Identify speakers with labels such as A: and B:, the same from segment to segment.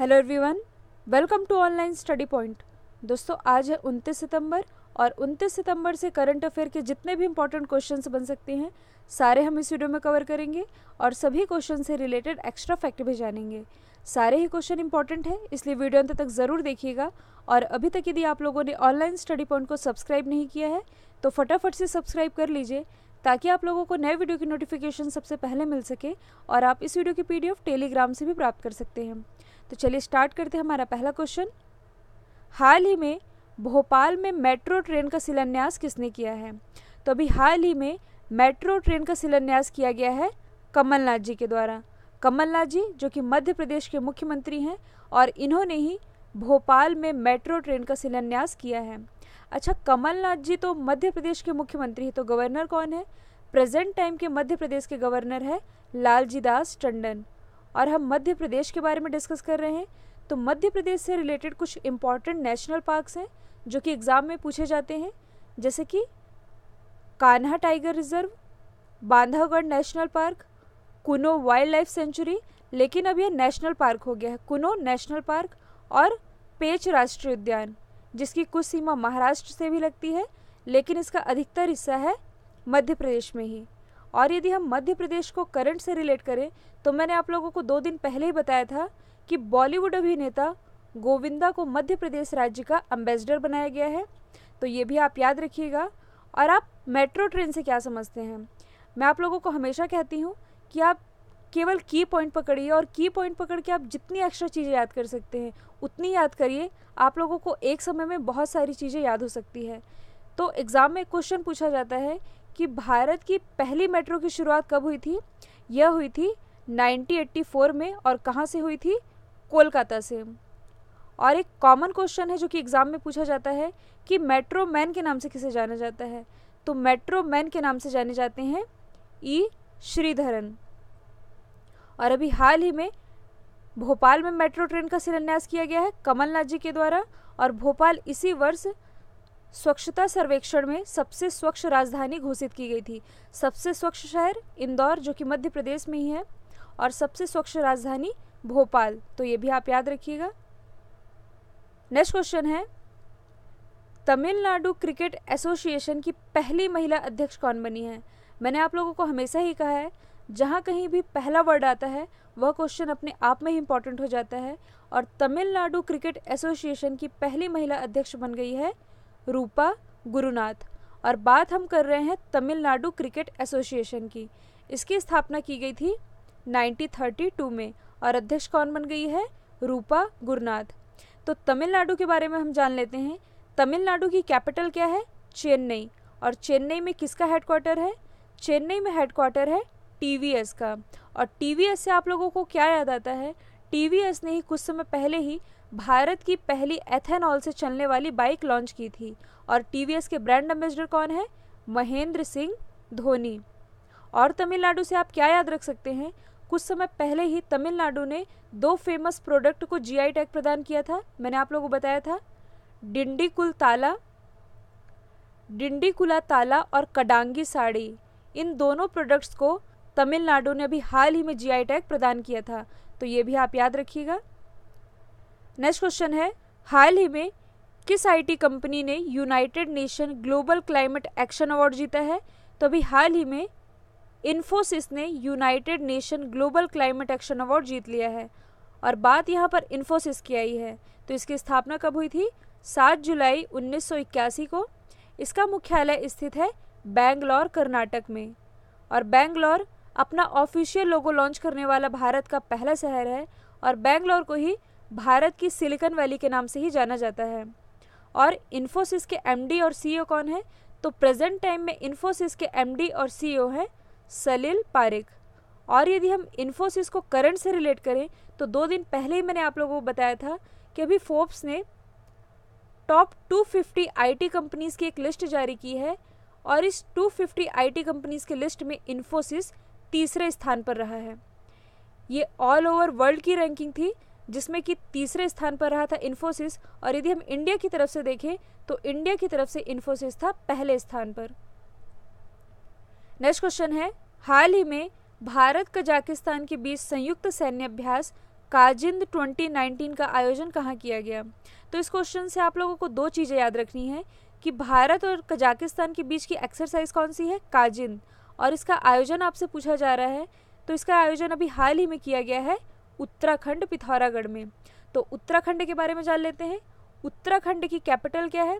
A: hello everyone welcome to online study point दोस्तों आज है उनतीस सितंबर और उनतीस सितंबर से करंट अफेयर के जितने भी इंपॉर्टेंट क्वेश्चंस बन सकते हैं सारे हम इस वीडियो में कवर करेंगे और सभी क्वेश्चन से रिलेटेड एक्स्ट्रा फैक्ट भी जानेंगे सारे ही क्वेश्चन इंपॉर्टेंट है इसलिए वीडियो अंत तक ज़रूर देखिएगा और अभी तक यदि आप लोगों ने ऑनलाइन स्टडी पॉइंट को सब्सक्राइब नहीं किया है तो फटाफट से सब्सक्राइब कर लीजिए ताकि आप लोगों को नए वीडियो की नोटिफिकेशन सबसे पहले मिल सके और आप इस वीडियो की पीडीएफ टेलीग्राम से भी प्राप्त कर सकते हैं तो चलिए स्टार्ट करते हैं हमारा पहला क्वेश्चन हाल ही में भोपाल में मेट्रो ट्रेन का शिलान्यास किसने किया है तो अभी हाल ही में मेट्रो ट्रेन का शिलान्यास किया गया है कमलनाथ जी के द्वारा कमलनाथ जी जो कि मध्य प्रदेश के मुख्यमंत्री हैं और इन्होंने ही भोपाल में मेट्रो ट्रेन का शिलान्यास किया है अच्छा कमलनाथ जी तो मध्य प्रदेश के मुख्यमंत्री है तो गवर्नर कौन है प्रेजेंट टाइम के मध्य प्रदेश के गवर्नर है लालजी दास टंडन और हम मध्य प्रदेश के बारे में डिस्कस कर रहे हैं तो मध्य प्रदेश से रिलेटेड कुछ इम्पॉर्टेंट नेशनल पार्क्स हैं जो कि एग्ज़ाम में पूछे जाते हैं जैसे कि Kanha tiger reserve Bandhavgarh national park Kuno wildlife sanctuary लेकिन अब यह नेशनल पार्क हो गया है कुनो नेशनल पार्क और पेच राष्ट्रीय उद्यान जिसकी कुछ सीमा महाराष्ट्र से भी लगती है लेकिन इसका अधिकतर हिस्सा है मध्य प्रदेश में ही और यदि हम मध्य प्रदेश को करंट से रिलेट करें तो मैंने आप लोगों को दो दिन पहले ही बताया था कि बॉलीवुड अभिनेता गोविंदा को मध्य प्रदेश राज्य का एम्बेसडर बनाया गया है तो ये भी आप याद रखिएगा और आप मेट्रो ट्रेन से क्या समझते हैं मैं आप लोगों को हमेशा कहती हूँ कि आप केवल की पॉइंट पकड़िए और की पॉइंट पकड़ के आप जितनी एक्स्ट्रा चीज़ें याद कर सकते हैं उतनी याद करिए आप लोगों को एक समय में बहुत सारी चीज़ें याद हो सकती है तो एग्ज़ाम में क्वेश्चन पूछा जाता है कि भारत की पहली मेट्रो की शुरुआत कब हुई थी यह हुई थी 1984 में और कहाँ से हुई थी कोलकाता से और एक कॉमन क्वेश्चन है जो कि एग्ज़ाम में पूछा जाता है कि मेट्रो मैन के नाम से किसे जाना जाता है तो मेट्रो मैन के नाम से जाने जाते हैं ई श्रीधरन और अभी हाल ही में भोपाल में मेट्रो ट्रेन का शिलान्यास किया गया है कमलनाथ जी के द्वारा और भोपाल इसी वर्ष स्वच्छता सर्वेक्षण में सबसे स्वच्छ राजधानी घोषित की गई थी सबसे स्वच्छ शहर इंदौर जो कि मध्य प्रदेश में ही है और सबसे स्वच्छ राजधानी भोपाल तो ये भी आप याद रखिएगा नेक्स्ट क्वेश्चन है तमिलनाडु क्रिकेट एसोसिएशन की पहली महिला अध्यक्ष कौन बनी है मैंने आप लोगों को हमेशा ही कहा है जहाँ कहीं भी पहला वर्ड आता है वह क्वेश्चन अपने आप में ही इम्पॉर्टेंट हो जाता है और तमिलनाडु क्रिकेट एसोसिएशन की पहली महिला अध्यक्ष बन गई है रूपा गुरुनाथ और बात हम कर रहे हैं तमिलनाडु क्रिकेट एसोसिएशन की इसकी स्थापना की गई थी 1932 में और अध्यक्ष कौन बन गई है रूपा गुरुनाथ तो तमिलनाडु के बारे में हम जान लेते हैं तमिलनाडु की कैपिटल क्या है चेन्नई और चेन्नई में किसका हेडक्वार्टर है चेन्नई में हेडक्वार्टर है टी का और टी से आप लोगों को क्या याद आता है टी ने ही कुछ समय पहले ही भारत की पहली एथेनॉल से चलने वाली बाइक लॉन्च की थी और टी के ब्रांड एम्बेसडर कौन है महेंद्र सिंह धोनी और तमिलनाडु से आप क्या याद रख सकते हैं कुछ समय पहले ही तमिलनाडु ने दो फेमस प्रोडक्ट को जीआई टैग प्रदान किया था मैंने आप लोगों को बताया था डिंडी कुल ताला डिंडी कुला ताला और कडांगी साड़ी इन दोनों प्रोडक्ट्स को तमिलनाडु ने अभी हाल ही में जीआई टैग प्रदान किया था तो ये भी आप याद रखिएगा नेक्स्ट क्वेश्चन है हाल ही में किस आईटी कंपनी ने United Nation global climate action award जीता है तो अभी हाल ही में इन्फोसिस ने United Nation global climate action award जीत लिया है और बात यहाँ पर इन्फोसिस की आई है तो इसकी स्थापना कब हुई थी सात जुलाई उन्नीस को इसका मुख्यालय स्थित है बैंगलोर कर्नाटक में और बैंगलोर अपना ऑफिशियल लोगो लॉन्च करने वाला भारत का पहला शहर है और बैंगलोर को ही भारत की सिलिकन वैली के नाम से ही जाना जाता है और इन्फोसिस के एमडी और सीईओ कौन है तो प्रेजेंट टाइम में इन्फोसिस के एमडी और सीईओ हैं सलील पारिक और यदि हम इन्फोसिस को करंट से रिलेट करें तो दो दिन पहले ही मैंने आप लोगों को बताया था कि अभी फोर्ब्स ने टॉप 250 आईटी कंपनीज की एक लिस्ट जारी की है और इस 250 आईटी कंपनीज के लिस्ट में इन्फोसिस तीसरे स्थान पर रहा है ये ऑल ओवर वर्ल्ड की रैंकिंग थी जिसमें कि तीसरे स्थान पर रहा था इन्फोसिस और यदि हम इंडिया की तरफ से देखें तो इंडिया की तरफ से इन्फोसिस था पहले स्थान पर नेक्स्ट क्वेश्चन है हाल ही में भारत कजाकिस्तान के बीच संयुक्त सैन्य अभ्यास काजिंद 2019 का आयोजन कहाँ किया गया तो इस क्वेश्चन से आप लोगों को दो चीज़ें याद रखनी है कि भारत और कजाकिस्तान के बीच की एक्सरसाइज कौन सी है काजिंद और इसका आयोजन आपसे पूछा जा रहा है तो इसका आयोजन अभी हाल ही में किया गया है उत्तराखंड पिथौरागढ़ में तो उत्तराखंड के बारे में जान लेते हैं उत्तराखंड की कैपिटल क्या है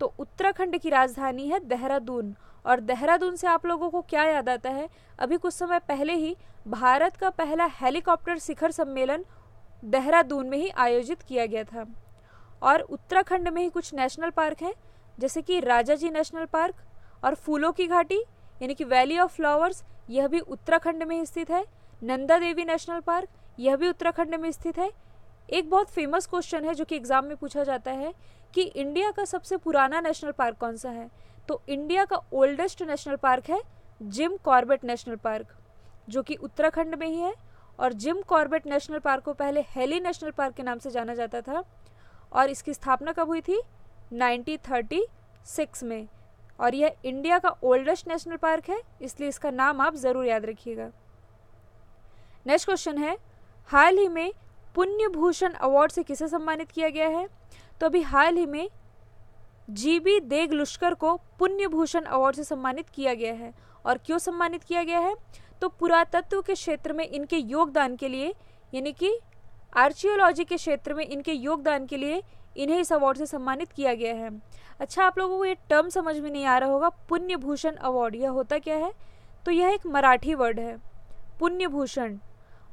A: तो उत्तराखंड की राजधानी है देहरादून और देहरादून से आप लोगों को क्या याद आता है अभी कुछ समय पहले ही भारत का पहला हेलीकॉप्टर शिखर सम्मेलन देहरादून में ही आयोजित किया गया था और उत्तराखंड में ही कुछ नेशनल पार्क हैं जैसे कि राजा जी नेशनल पार्क और फूलों की घाटी यानी कि वैली ऑफ फ्लावर्स यह भी उत्तराखंड में स्थित है नंदा देवी नेशनल पार्क यह भी उत्तराखंड में स्थित है एक बहुत फेमस क्वेश्चन है जो कि एग्ज़ाम में पूछा जाता है कि इंडिया का सबसे पुराना नेशनल पार्क कौन सा है तो इंडिया का ओल्डेस्ट नेशनल पार्क है जिम कॉर्बेट नेशनल पार्क जो कि उत्तराखंड में ही है और जिम कॉर्बेट नेशनल पार्क को पहले हेली नेशनल पार्क के नाम से जाना जाता था और इसकी स्थापना कब हुई थी 1936 में और यह इंडिया का ओल्डेस्ट नेशनल पार्क है इसलिए इसका नाम आप ज़रूर याद रखिएगा नेक्स्ट क्वेश्चन है हाल ही में पुण्य भूषण अवार्ड से किसे सम्मानित किया गया है तो अभी हाल ही में बी देग लुष्कर को पुण्य भूषण अवार्ड से सम्मानित किया गया है और क्यों सम्मानित किया गया है तो पुरातत्व के क्षेत्र में इनके योगदान के लिए यानी कि आर्चियोलॉजी के क्षेत्र में इनके योगदान के लिए इन्हें इस अवार्ड से सम्मानित किया गया है अच्छा आप लोगों को ये टर्म समझ में नहीं आ रहा होगा पुण्य भूषण अवार्ड यह होता क्या है तो यह एक मराठी वर्ड है पुण्य भूषण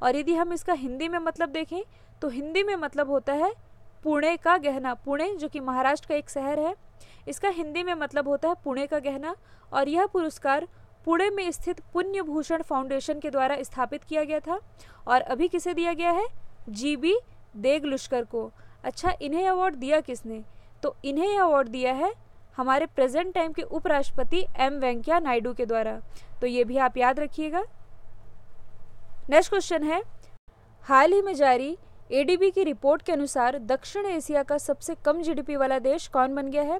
A: और यदि हम इसका हिंदी में मतलब देखें तो हिंदी में मतलब होता है पुणे का गहना पुणे जो कि महाराष्ट्र का एक शहर है इसका हिंदी में मतलब होता है पुणे का गहना और यह पुरस्कार पुणे में स्थित पुण्य भूषण फाउंडेशन के द्वारा स्थापित किया गया था और अभी किसे दिया गया है जी बी देग को अच्छा इन्हें अवार्ड दिया किसने तो इन्हें अवार्ड दिया है हमारे प्रेजेंट टाइम के उपराष्ट्रपति एम वेंकैया नायडू के द्वारा तो ये भी आप याद रखिएगा नेक्स्ट क्वेश्चन है हाल ही में जारी एडीबी की रिपोर्ट के अनुसार दक्षिण एशिया का सबसे कम जीडीपी वाला देश कौन बन गया है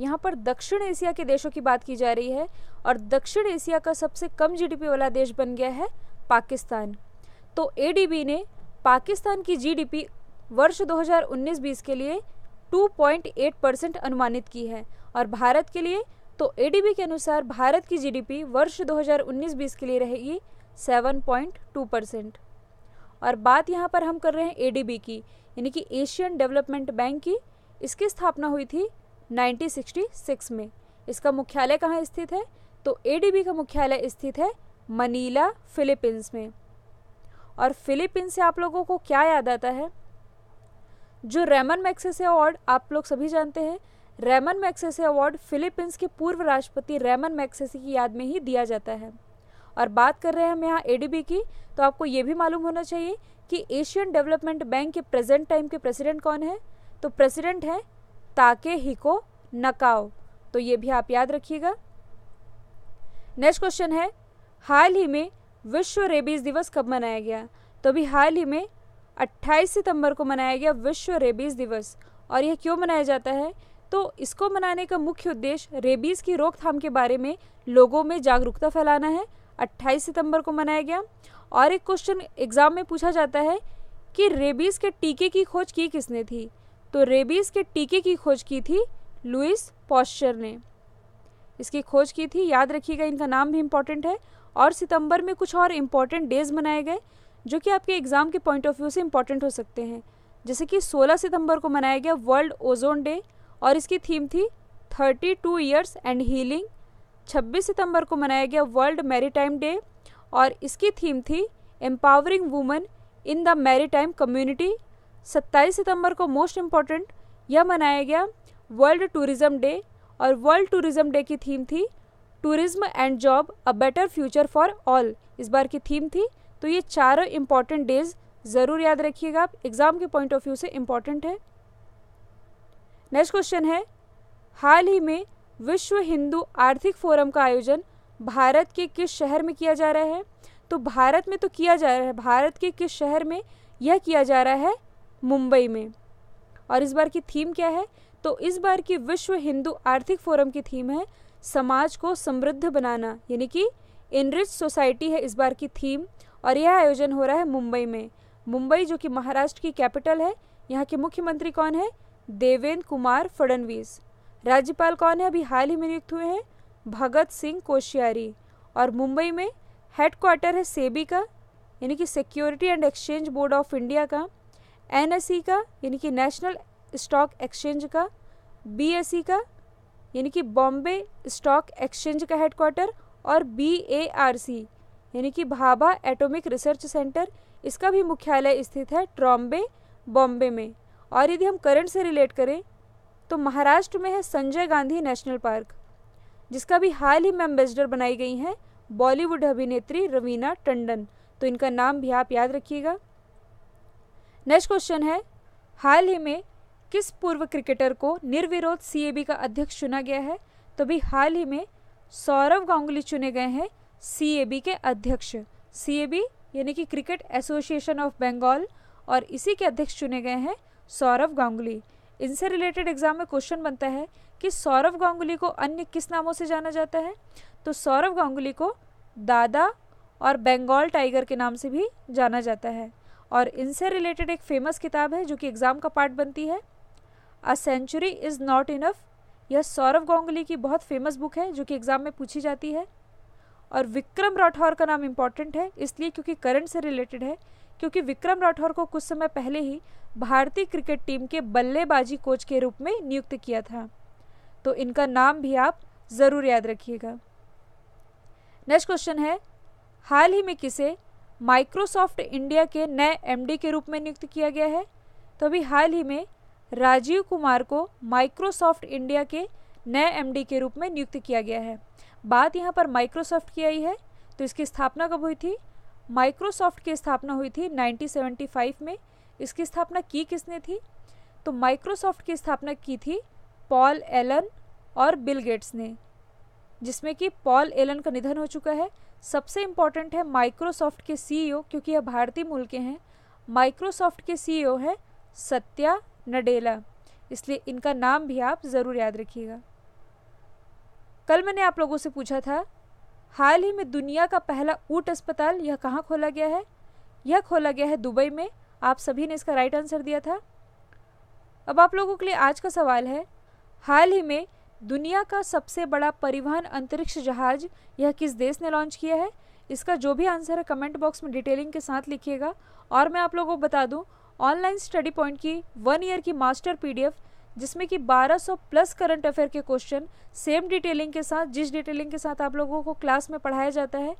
A: यहाँ पर दक्षिण एशिया के देशों की बात की जा रही है और दक्षिण एशिया का सबसे कम जीडीपी वाला देश बन गया है पाकिस्तान तो एडीबी ने पाकिस्तान की जीडीपी वर्ष 2019-20 के लिए 2.8 परसेंट अनुमानित की है और भारत के लिए तो एडीबी के अनुसार भारत की जीडीपी वर्ष 2019-20 के लिए रहेगी 7.2 परसेंट और बात यहाँ पर हम कर रहे हैं एडीबी की यानी कि एशियन डेवलपमेंट बैंक की इसकी स्थापना हुई थी 1966 में इसका मुख्यालय कहाँ स्थित है तो एडीबी का मुख्यालय स्थित है मनीला फिलीपींस में और फिलीपींस से आप लोगों को क्या याद आता है जो रेमन मैक्सेसे अवार्ड आप लोग सभी जानते हैं रेमन मैक्सेसे अवार्ड फिलीपींस के पूर्व राष्ट्रपति रेमन मैक्सेसे की याद में ही दिया जाता है और बात कर रहे हैं हम यहाँ ए की तो आपको ये भी मालूम होना चाहिए कि एशियन डेवलपमेंट बैंक के प्रेजेंट टाइम के प्रेसिडेंट कौन है तो प्रेसिडेंट है ताके हिको नकाओ तो ये भी आप याद रखिएगा नेक्स्ट क्वेश्चन है हाल ही में विश्व रेबीज़ दिवस कब मनाया गया तो अभी हाल ही में 28 सितंबर को मनाया गया विश्व रेबीज़ दिवस और यह क्यों मनाया जाता है तो इसको मनाने का मुख्य उद्देश्य रेबीज़ की रोकथाम के बारे में लोगों में जागरूकता फैलाना है 28 सितंबर को मनाया गया और एक क्वेश्चन एग्ज़ाम में पूछा जाता है कि रेबीज़ के टीके की खोज की किसने थी तो रेबीज़ के टीके की खोज की थी लुइस पॉस्चर ने इसकी खोज की थी याद रखिएगा इनका नाम भी इम्पॉर्टेंट है और सितंबर में कुछ और इम्पॉर्टेंट डेज मनाए गए जो कि आपके एग्ज़ाम के पॉइंट ऑफ व्यू से इम्पॉर्टेंट हो सकते हैं जैसे कि 16 सितंबर को मनाया गया वर्ल्ड ओजोन डे और इसकी थीम थी 32 टू ईयर्स एंड हीलिंग 26 सितंबर को मनाया गया वर्ल्ड मैरीटाइम डे और इसकी थीम थी empowering women in the maritime community 27 सितंबर को मोस्ट इम्पॉर्टेंट यह मनाया गया वर्ल्ड टूरिज़्म डे और वर्ल्ड टूरिज़्म डे की थीम थी tourism and job a better future for all इस बार की थीम थी तो ये चारों इम्पॉर्टेंट डेज ज़रूर याद रखिएगा आप एग्ज़ाम के पॉइंट ऑफ व्यू से इम्पॉर्टेंट है नेक्स्ट क्वेश्चन है हाल ही में विश्व हिंदू आर्थिक फोरम का आयोजन भारत के किस शहर में किया जा रहा है तो भारत में तो किया जा रहा है भारत के किस शहर में यह किया जा रहा है मुंबई में और इस बार की थीम क्या है तो इस बार की विश्व हिंदू आर्थिक फोरम की थीम है समाज को समृद्ध बनाना यानी कि इनरिच सोसाइटी है इस बार की थीम और यह आयोजन हो रहा है मुंबई में मुंबई जो कि महाराष्ट्र की कैपिटल है यहाँ के मुख्यमंत्री कौन है देवेंद्र कुमार फडणवीस राज्यपाल कौन है अभी हाल ही में नियुक्त हुए हैं भगत सिंह कोश्यारी और मुंबई में हेड क्वार्टर है सेबी का यानी कि security and exchange board of India का एन e का यानी कि नेशनल स्टॉक एक्सचेंज का बी e का यानी कि बॉम्बे स्टॉक एक्सचेंज का हेड क्वार्टर और बी यानी कि भाभा एटॉमिक रिसर्च सेंटर इसका भी मुख्यालय स्थित है ट्रॉम्बे बॉम्बे में और यदि हम करंट से रिलेट करें तो महाराष्ट्र में है संजय गांधी नेशनल पार्क जिसका भी हाल ही में एम्बेसडर बनाई गई हैं बॉलीवुड अभिनेत्री रवीना टंडन तो इनका नाम भी आप याद रखिएगा नेक्स्ट क्वेश्चन है हाल ही में किस पूर्व क्रिकेटर को निर्विरोध सीएबी का अध्यक्ष चुना गया है तो भी हाल ही में सौरव गांगुली चुने गए हैं सीएबी के अध्यक्ष सीएबी यानी कि क्रिकेट एसोसिएशन ऑफ बंगाल और इसी के अध्यक्ष चुने गए हैं सौरव गांगुली इनसे रिलेटेड एग्जाम में क्वेश्चन बनता है कि सौरव गांगुली को अन्य किस नामों से जाना जाता है तो सौरव गांगुली को दादा और बंगाल टाइगर के नाम से भी जाना जाता है और इनसे रिलेटेड एक फेमस किताब है जो कि एग्ज़ाम का पार्ट बनती है a century is not enough यह सौरव गांगुली की बहुत फेमस बुक है जो कि एग्ज़ाम में पूछी जाती है और विक्रम राठौर का नाम इम्पॉर्टेंट है इसलिए क्योंकि करंट से रिलेटेड है क्योंकि विक्रम राठौर को कुछ समय पहले ही भारतीय क्रिकेट टीम के बल्लेबाजी कोच के रूप में नियुक्त किया था तो इनका नाम भी आप ज़रूर याद रखिएगा नेक्स्ट क्वेश्चन है हाल ही में किसे माइक्रोसॉफ्ट इंडिया के नए एमडी के रूप में नियुक्त किया गया है तो अभी हाल ही में राजीव कुमार को माइक्रोसॉफ्ट इंडिया के नए एमडी के रूप में नियुक्त किया गया है बात यहाँ पर माइक्रोसॉफ्ट की आई है तो इसकी स्थापना कब हुई थी माइक्रोसॉफ्ट की स्थापना हुई थी 1975 में इसकी स्थापना की किसने थी तो माइक्रोसॉफ्ट की स्थापना की थी पॉल एलन और बिल गेट्स ने जिसमें कि पॉल एलन का निधन हो चुका है सबसे इम्पॉर्टेंट है माइक्रोसॉफ्ट के सीईओ e क्योंकि यह भारतीय मूल के हैं माइक्रोसॉफ्ट के सीईओ e हैं सत्या नडेला इसलिए इनका नाम भी आप ज़रूर याद रखिएगा कल मैंने आप लोगों से पूछा था हाल ही में दुनिया का पहला ऊट अस्पताल यह कहाँ खोला गया है यह खोला गया है दुबई में आप सभी ने इसका राइट आंसर दिया था अब आप लोगों के लिए आज का सवाल है हाल ही में दुनिया का सबसे बड़ा परिवहन अंतरिक्ष जहाज यह किस देश ने लॉन्च किया है इसका जो भी आंसर है कमेंट बॉक्स में डिटेलिंग के साथ लिखिएगा और मैं आप लोगों को बता दूं ऑनलाइन स्टडी पॉइंट की वन ईयर की मास्टर पीडीएफ जिसमें कि 1200 प्लस करंट अफेयर के क्वेश्चन सेम डिटेलिंग के साथ जिस डिटेलिंग के साथ आप लोगों को क्लास में पढ़ाया जाता है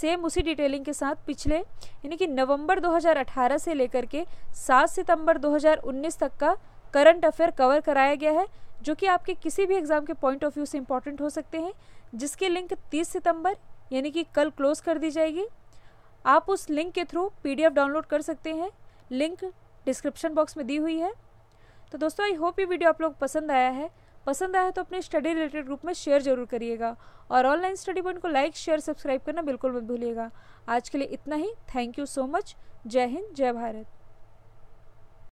A: सेम उसी डिटेलिंग के साथ पिछले यानी कि नवंबर 2018 से लेकर के 7 सितंबर 2019 तक का करंट अफेयर कवर कराया गया है जो कि आपके किसी भी एग्ज़ाम के पॉइंट ऑफ व्यू से इम्पॉर्टेंट हो सकते हैं जिसकी लिंक तीस सितम्बर यानी कि कल क्लोज कर दी जाएगी आप उस लिंक के थ्रू पी डाउनलोड कर सकते हैं लिंक डिस्क्रिप्शन बॉक्स में दी हुई है तो दोस्तों आई होप ये वीडियो आप लोग पसंद आया है पसंद आया तो अपने स्टडी रिलेटेड ग्रुप में शेयर जरूर करिएगा और ऑनलाइन स्टडी पॉइंट को लाइक शेयर सब्सक्राइब करना बिल्कुल मत भूलिएगा आज के लिए इतना ही थैंक यू सो मच जय हिंद जय भारत